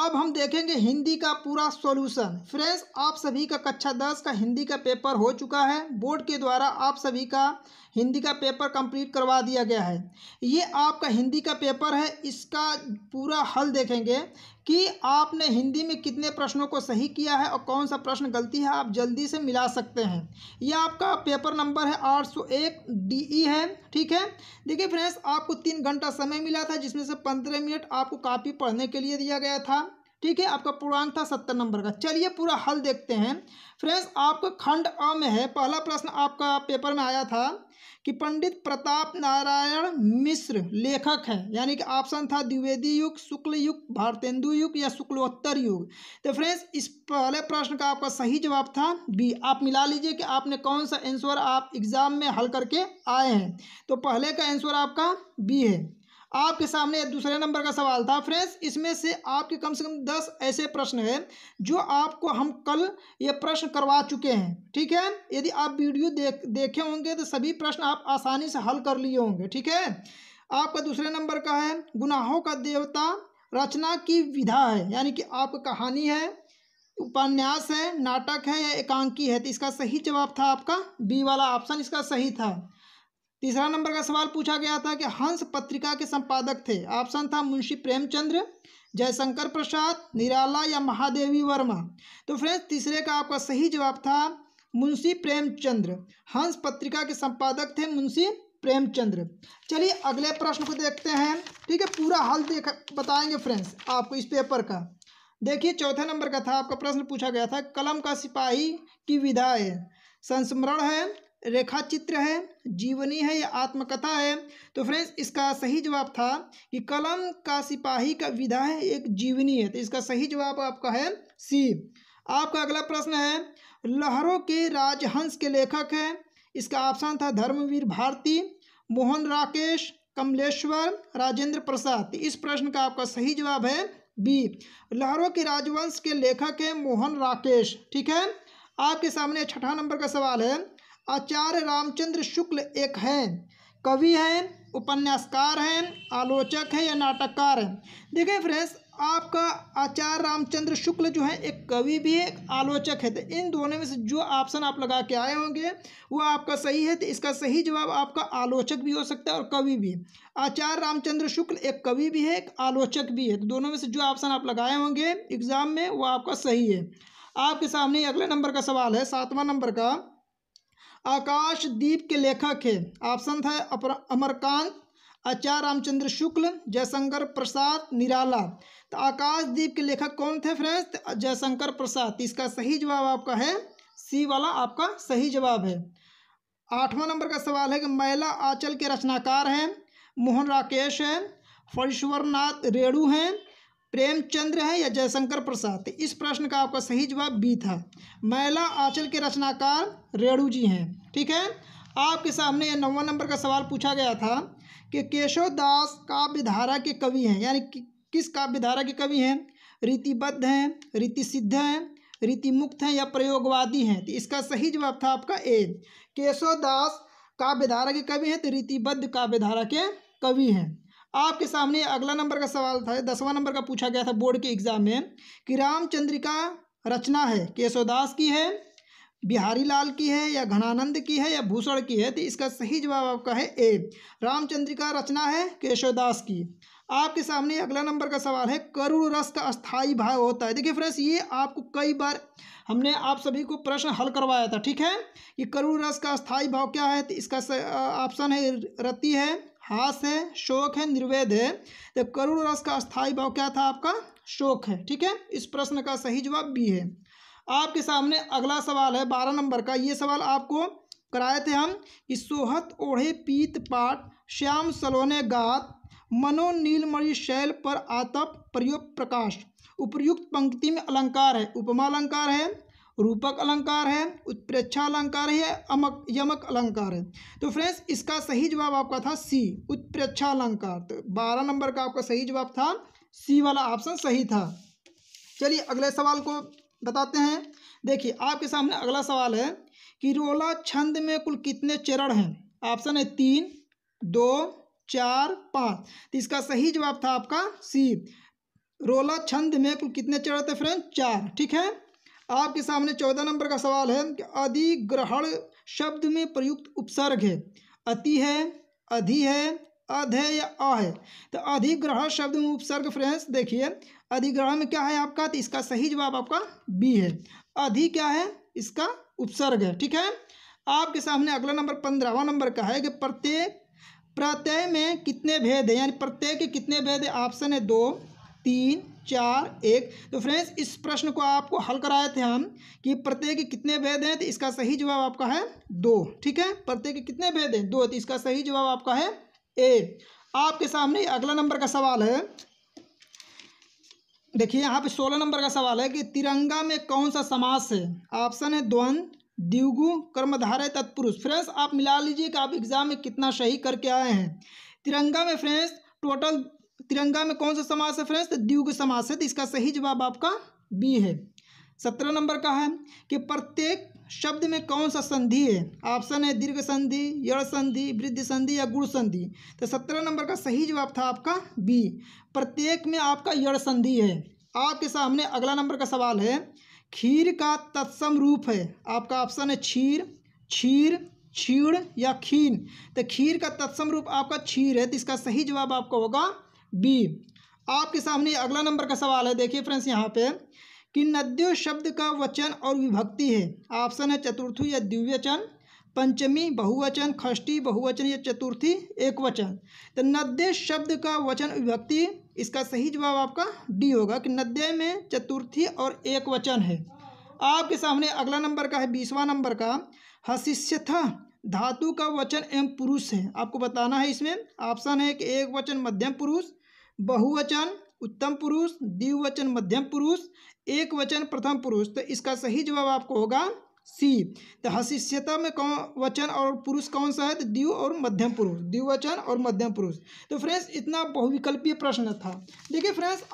अब हम देखेंगे हिंदी का पूरा सॉल्यूशन फ्रेंड्स आप सभी का कक्षा दस का हिंदी का पेपर हो चुका है बोर्ड के द्वारा आप सभी का हिंदी का पेपर कंप्लीट करवा दिया गया है ये आपका हिंदी का पेपर है इसका पूरा हल देखेंगे कि आपने हिंदी में कितने प्रश्नों को सही किया है और कौन सा प्रश्न गलती है आप जल्दी से मिला सकते हैं यह आपका पेपर नंबर है आठ सौ एक डी ई e है ठीक है देखिए फ्रेंड्स आपको तीन घंटा समय मिला था जिसमें से पंद्रह मिनट आपको कापी पढ़ने के लिए दिया गया था ठीक है आपका पूर्णांक था सत्तर नंबर का चलिए पूरा हल देखते हैं फ्रेंड्स आपका खंड अ में है पहला प्रश्न आपका पेपर में आया था कि पंडित प्रताप नारायण मिश्र लेखक है यानी कि ऑप्शन था द्विवेदी युग शुक्ल युग भारतेंदु युग या शुक्लोत्तर युग तो फ्रेंड्स इस पहले प्रश्न का आपका सही जवाब था बी आप मिला लीजिए कि आपने कौन सा आंसर आप एग्जाम में हल करके आए हैं तो पहले का आंसर आपका बी है आपके सामने दूसरे नंबर का सवाल था फ्रेंड्स इसमें से आपके कम से कम दस ऐसे प्रश्न हैं जो आपको हम कल ये प्रश्न करवा चुके हैं ठीक है यदि आप वीडियो देख देखे होंगे तो सभी प्रश्न आप आसानी से हल कर लिए होंगे ठीक है आपका दूसरे नंबर का है गुनाहों का देवता रचना की विधा है यानी कि आप कहानी है उपन्यास है नाटक है या एकांकी है तो इसका सही जवाब था आपका बी वाला ऑप्शन इसका सही था तीसरा नंबर का सवाल पूछा गया था कि हंस पत्रिका के संपादक थे ऑप्शन था मुंशी प्रेमचंद्र जयशंकर प्रसाद निराला या महादेवी वर्मा तो फ्रेंड्स तीसरे का आपका सही जवाब था मुंशी प्रेमचंद्र हंस पत्रिका के संपादक थे मुंशी प्रेमचंद्र चलिए अगले प्रश्न को देखते हैं ठीक है पूरा हल देख बताएंगे फ्रेंड्स आपको इस पेपर का देखिए चौथे नंबर का था आपका प्रश्न पूछा गया था कलम का सिपाही की विधा है संस्मरण है रेखा चित्र है जीवनी है या आत्मकथा है तो फ्रेंड्स इसका सही जवाब था कि कलम का सिपाही का विधा है एक जीवनी है तो इसका सही जवाब आपका है सी आपका अगला प्रश्न है लहरों के राजहंस के लेखक है इसका ऑप्शन था धर्मवीर भारती मोहन राकेश कमलेश्वर राजेंद्र प्रसाद तो इस प्रश्न का आपका सही जवाब है बी लहरों के राजवंश के लेखक हैं मोहन राकेश ठीक है आपके सामने छठा नंबर का सवाल है आचार्य रामचंद्र शुक्ल एक हैं कवि हैं उपन्यासकार हैं आलोचक हैं या नाटककार हैं देखिए फ्रेंड्स आपका आचार्य रामचंद्र शुक्ल जो है एक कवि भी है एक आलोचक है तो इन दोनों में से जो ऑप्शन आप लगा के आए होंगे वो आपका सही है तो इसका सही जवाब आपका आलोचक भी हो सकता है और कवि भी आचार्य रामचंद्र शुक्ल एक कवि भी है एक आलोचक भी है तो दोनों में से जो ऑप्शन आप लगाए होंगे एग्जाम में वो आपका सही है आपके सामने अगले नंबर का सवाल है सातवां नंबर का आकाशदीप के लेखक है ऑप्शन था अमरकांत आचार्य रामचंद्र शुक्ल जयशंकर प्रसाद निराला तो आकाशदीप के लेखक कौन थे फ्रेंड्स तो जयशंकर प्रसाद तो इसका सही जवाब आपका है सी वाला आपका सही जवाब है आठवां नंबर का सवाल है कि मैला आंचल के रचनाकार हैं मोहन राकेश हैं फणीश्वरनाथ रेणु हैं प्रेमचंद्र है या जयशंकर प्रसाद इस प्रश्न का आपका सही जवाब बी था मैला आंचल के रचनाकार रेणु जी हैं ठीक है आपके सामने यह नौवा नंबर का सवाल पूछा गया था कि केशव दास काव्यधारा के कवि हैं यानी कि, किस काव्यधारा के कवि हैं रीतिबद्ध हैं रीति सिद्ध हैं रीतिमुक्त हैं या प्रयोगवादी हैं तो इसका सही जवाब था आपका ए केशव दास काव्यधारा के कवि हैं तो रीतिबद्ध काव्यधारा के कवि हैं आपके सामने अगला नंबर का सवाल था दसवां नंबर का पूछा गया था बोर्ड के एग्जाम में कि रामचंद्रिका रचना है केशवदास की है बिहारी लाल की है या घनानंद की है या भूषण की है तो इसका सही जवाब आपका है ए रामचंद्रिका रचना है केशवदास की आपके सामने अगला नंबर का सवाल है करुण रस का अस्थाई भाव होता है देखिए फ्रेंड्स ये आपको कई बार हमने आप सभी को प्रश्न हल करवाया था ठीक है कि करुण रस का अस्थाई भाव क्या है तो इसका ऑप्शन है रति है हास है शोक है निर्वेद है तो करुण रस का स्थायी भाव क्या था आपका शोक है ठीक है इस प्रश्न का सही जवाब बी है आपके सामने अगला सवाल है बारह नंबर का ये सवाल आपको कराए थे हम कि सोहत ओढ़े पीत पाठ श्याम सलोने गात मनो नीलमणि शैल पर आतप प्रयोग प्रकाश उपर्युक्त पंक्ति में अलंकार है उपमा अलंकार है रूपक अलंकार है उत्प्रेक्षा अलंकार है अमक यमक अलंकार है तो फ्रेंड्स इसका सही जवाब आपका था सी उत्प्रेक्षा अलंकार तो बारह नंबर का आपका सही जवाब था सी वाला ऑप्शन सही था चलिए अगले सवाल को बताते हैं देखिए आपके सामने अगला सवाल है कि रोला छंद में कुल कितने चरण हैं ऑप्शन है तीन दो चार पाँच तो इसका सही जवाब था आपका सी रोला छंद में कुल कितने चरण थे फ्रेंड चार ठीक है आपके सामने चौदह नंबर का सवाल है कि अधिग्रहण शब्द में प्रयुक्त उपसर्ग है अति है अधि है अध है या अ है तो अधिग्रहण शब्द में उपसर्ग फ्रेंड्स देखिए अधिग्रहण में क्या है आपका तो इसका सही जवाब आपका बी है अधि क्या है इसका उपसर्ग है ठीक है आपके सामने अगला नंबर पंद्रहवा नंबर का है कि प्रत्यय प्रत्यय में कितने भेद हैं यानी प्रत्यय के कितने भेद है ऑप्शन है दो तीन चार एक तो फ्रेंड्स इस प्रश्न को आपको हल कराए थे हम कि प्रत्येक के कितने भेद हैं तो इसका सही जवाब आपका है दो ठीक है प्रत्येक के कितने भेद हैं दो तो इसका सही जवाब आपका है ए आपके सामने अगला नंबर का सवाल है देखिए यहाँ पे सोलह नंबर का सवाल है कि तिरंगा में कौन सा समास है ऑप्शन है द्वंद द्विगु कर्मधारय तत्पुरुष फ्रेंड्स आप मिला लीजिए कि आप एग्ज़ाम में कितना सही करके आए हैं तिरंगा में फ्रेंड्स टोटल तो तिरंगा में कौन सा समास है फ्रेंड्स तो द्विग समास है तो इसका सही जवाब आपका बी है सत्रह नंबर का है कि प्रत्येक शब्द में कौन सा संधि है ऑप्शन है दीर्घ संधि यण संधि वृद्धि संधि या गुण संधि तो सत्रह नंबर का सही जवाब था आपका बी प्रत्येक में आपका यण संधि है आपके सामने अगला नंबर का सवाल है खीर का तत्सम रूप है आपका ऑप्शन है छीर छीर छीड़ या खीन तो खीर का तत्सम रूप आपका छीर है तो इसका सही जवाब आपका होगा बी आपके सामने अगला नंबर का सवाल है देखिए फ्रेंड्स यहाँ पे कि नद्यो शब्द का वचन और विभक्ति है ऑप्शन है चतुर्थी या द्विवचन पंचमी बहुवचन खष्टी बहुवचन या चतुर्थी एक वचन तो नद्य शब्द का वचन विभक्ति इसका सही जवाब आपका डी होगा कि नद्य में चतुर्थी और एक वचन है आपके सामने अगला नंबर का है बीसवा नंबर का हशिष्यथ धातु का वचन एवं पुरुष है आपको बताना है इसमें ऑप्शन है कि एक वचन मध्यम पुरुष बहुवचन उत्तम पुरुष द्विवचन मध्यम पुरुष एक वचन प्रथम पुरुष तो इसका सही जवाब आपको होगा सी तो हशिष्यता में कौन वचन और पुरुष कौन सा है तो द्यु और मध्यम पुरुष द्विवचन और मध्यम पुरुष तो फ्रेंड्स इतना बहुविकल्पीय प्रश्न था देखिए फ्रेंड्स